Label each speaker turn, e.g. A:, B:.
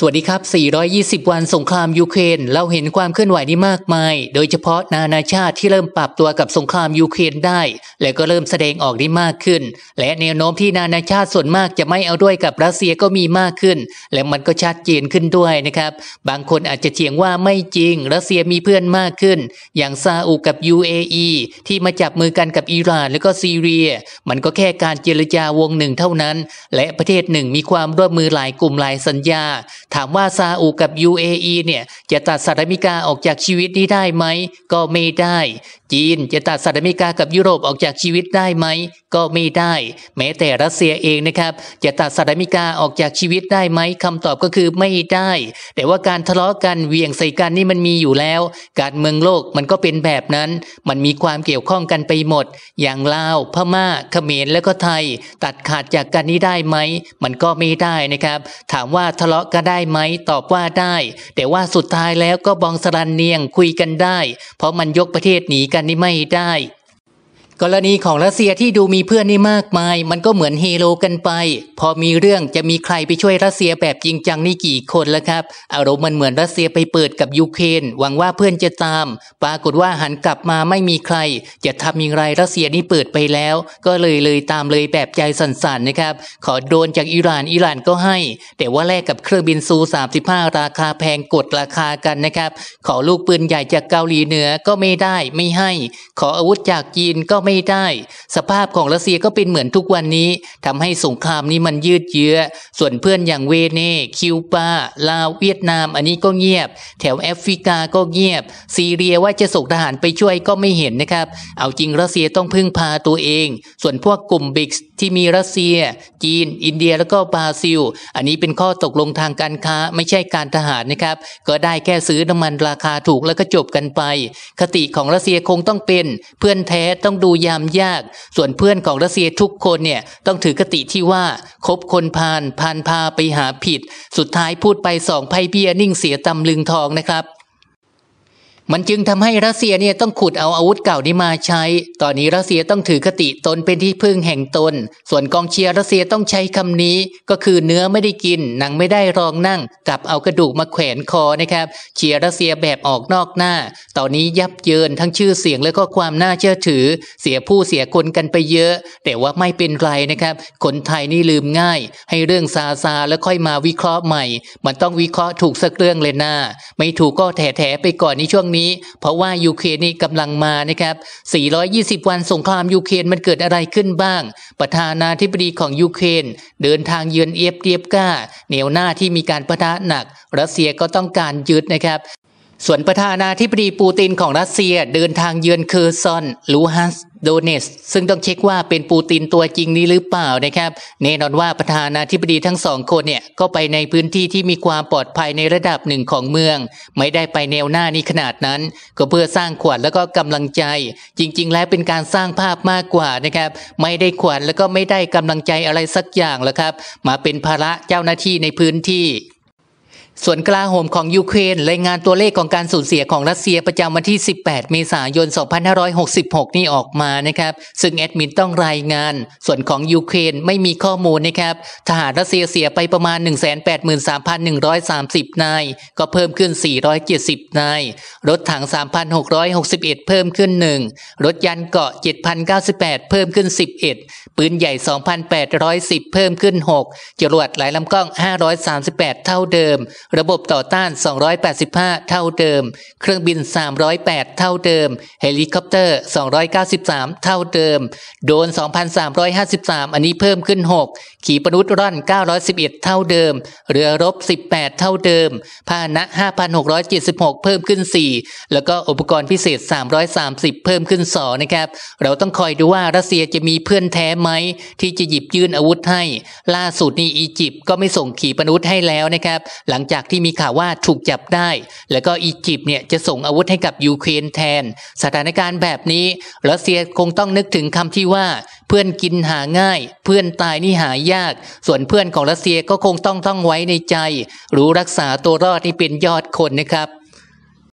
A: สวัสดีครับ 420 วันสงครามยูเครน เราเห็นความเคลื่อนไหวนี้มากมาย โดยเฉพาะนานาชาติที่เริ่มปรับตัวกับสงครามยูเครนได้และก็เริ่มแสดงออกได้มากขึ้น และแนวโน้มที่นานาชาติส่วนมากจะไม่เอาด้วยกับรัสเซียก็มีมากขึ้น และมันก็ชัดเจนขึ้นด้วยนะครับ บางคนอาจจะเถียงว่าไม่จริงรัสเซียมีเพื่อนมากขึ้น อย่างซาอุกับ UAE ที่มาจับมือกันกับอิหร่านและก็ซีเรีย มันก็แค่การเจรจาวงหนึ่งเท่านั้น และประเทศหนึ่งมีความร่วมมือหลายกลุ่มหลายสัญญา ถามว่าซาอุกับ UAE เนี่ยจะตัดสหรัฐอเมริกาออกจากชีวิตนี้ได้ไหมก็ไม่ได้ จีนจะตัดสหรัฐอเมริกากับยุโรปออกจากจากชีวิตได้ไหม ก็ไม่ได้ แม้แต่รัสเซียเองนะครับจะตัดสหรัฐอเมริกาออกจากชีวิตได้ไหมคำตอบก็คือไม่ได้ แต่ว่าการทะเลาะกันเวียงใส่กันนี่มันมีอยู่แล้ว การเมืองโลกมันก็เป็นแบบนั้น มันมีความเกี่ยวข้องกันไปหมด อย่างลาวพม่าเขมรและก็ไทย ตัดขาดจากกันนี้ได้ไหมมันก็ไม่ได้นะครับ ถามว่าทะเลาะกันได้ไหมตอบว่าได้ แต่ว่าสุดท้ายแล้วก็บองสรันเนียงคุยกันได้ เพราะมันยกประเทศหนีกันนี่ไม่ได้กรณีของรัสเซียที่ดูมีเพื่อนนี่มากมาย มันก็เหมือนเฮโร่กันไป พอมีเรื่องจะมีใครไปช่วยรัสเซียแบบจริงจังนี่กี่คนแล้วครับ อารมณ์มันเหมือนรัสเซียไปเปิดกับยูเครนหวังว่าเพื่อนจะตาม ปรากฏว่าหันกลับมาไม่มีใคร จะทำอย่างไรรัสเซียนี่เปิดไปแล้ว ก็เลยเลยตามเลยแบบใจสั่นๆนะครับขอโดนจากอิหร่าน อิหร่านก็ให้ แต่ว่าแลกกับเครื่องบินซู 35 ราคาแพงกดราคากันนะครับ ขอลูกปืนใหญ่จากเกาหลีเหนือก็ไม่ได้ไม่ให้ ขออาวุธจากจีนก็ไม่ได้ สภาพของรัสเซียก็เป็นเหมือนทุกวันนี้ทำให้สงครามนี้มันยืดเยื้อ ส่วนเพื่อนอย่างเวเนคิวบาลาว เวียดนาม อันนี้ก็เงียบ แถวแอฟริกาก็เงียบ ซีเรียว่าจะส่งทหารไปช่วยก็ไม่เห็นนะครับ เอาจริงรัสเซียต้องพึ่งพาตัวเอง ส่วนพวกกลุ่มบิก ที่มีรัสเซีย จีน อินเดียแล้วก็บราซิล อันนี้เป็นข้อตกลงทางการค้าไม่ใช่การทหารนะครับก็ได้แค่ซื้อน้ำมันราคาถูกแล้วก็จบกันไป คติของรัสเซียคงต้องเป็นเพื่อนแท้ต้องดูยามยาก ส่วนเพื่อนของรัสเซียทุกคนเนี่ยต้องถือคติที่ว่า คบคนพานพานพาไปหาผิด สุดท้ายพูดไปสองไพ่เบี้ยนิ่งเสียตำลึงทองนะครับมันจึงทำให้รัสเซียเนี่ยต้องขุดเอาอาวุธเก่านี้มาใช้ ตอนนี้รัสเซียต้องถือคติตนเป็นที่พึ่งแห่งตน ส่วนกองเชียร์รัสเซียต้องใช้คำนี้ ก็คือเนื้อไม่ได้กินหนังไม่ได้รองนั่ง กลับเอากระดูกมาแขวนคอนะครับ เชียร์รัสเซียแบบออกนอกหน้า ตอนนี้ยับเยินทั้งชื่อเสียงและก็ความน่าเชื่อถือ เสียผู้เสียคนกันไปเยอะ แต่ว่าไม่เป็นไรนะครับ คนไทยนี่ลืมง่าย ให้เรื่องซาซาแล้วค่อยมาวิเคราะห์ใหม่ มันต้องวิเคราะห์ถูกสักเรื่องเลยนะไม่ถูกก็แถแถไปก่อนในช่วงนี้เพราะว่ายูเครนนี่กำลังมานะครับ 420 วันสงครามยูเครนมันเกิดอะไรขึ้นบ้าง ประธานาธิบดีของยูเครนเดินทางเยือนเอฟเดียบกาเหนียวหน้าที่มีการประทะหนัก รัสเซียก็ต้องการยึดนะครับส่วนประธานาธิบดีปูตินของรัสเซียเดินทางเยือนเคอร์ซอนลูฮัสโดเนสซึ่งต้องเช็คว่าเป็นปูตินตัวจริงนี้หรือเปล่านะครับ แน่นอนว่าประธานาธิบดีทั้งสองคนเนี่ยก็ไปในพื้นที่ที่มีความปลอดภัยในระดับหนึ่งของเมือง ไม่ได้ไปแนวหน้านี้ขนาดนั้น ก็เพื่อสร้างขวัญแล้วก็กำลังใจจริงๆ แล้วเป็นการสร้างภาพมากกว่านะครับ ไม่ได้ขวัญแล้วก็ไม่ได้กำลังใจอะไรสักอย่างแล้วครับมาเป็นภาระเจ้าหน้าที่ในพื้นที่ส่วนกลาโหมของยูเครนรายงานตัวเลขของการสูญเสียของรัสเซียประจำวันที่ 18 เมษายน 2566 นี่ออกมานะครับ ซึ่งแอดมินต้องรายงาน ส่วนของยูเครนไม่มีข้อมูลนะครับ ทหารรัสเซียเสียไปประมาณ 183,130 นาย ก็เพิ่มขึ้น 470 นาย รถถัง 3,661 เพิ่มขึ้น 1 รถยันเกาะ7,098 เพิ่มขึ้น 11 ปืนใหญ่ 2,810 เพิ่มขึ้น 6 จรวดหลายลำกล้อง 538 เท่าเดิมระบบต่อต้าน 285 เท่าเดิม เครื่องบิน 308 เท่าเดิม เฮลิคอปเตอร์ 293 เท่าเดิม โดน 2,353 อันนี้เพิ่มขึ้น 6 ขี่ปนุษย์ร่อน 911 เท่าเดิม เรือรบ 18 เท่าเดิม พาหนะ 5,676 เพิ่มขึ้น 4 แล้วก็อุปกรณ์พิเศษ 330 เพิ่มขึ้น2นะครับ เราต้องคอยดูว่ารัสเซียจะมีเพื่อนแท้ไหม ที่จะหยิบยื่นอาวุธให้ ล่าสุดนี่อียิปต์ก็ไม่ส่งขีปนุษย์ให้แล้วนะครับหลังจากากที่มีข่าวว่าถูกจับได้ แล้วก็อียิปต์เนี่ยจะส่งอาวุธให้กับยูเครนแทน สถานการณ์แบบนี้รัสเซียคงต้องนึกถึงคำที่ว่า เพื่อนกินหาง่าย เพื่อนตายนี่หายาก ส่วนเพื่อนของรัสเซียก็คงต้องต้องไว้ในใจ รู้รักษาตัวรอดนี่เป็นยอดคนนะครับ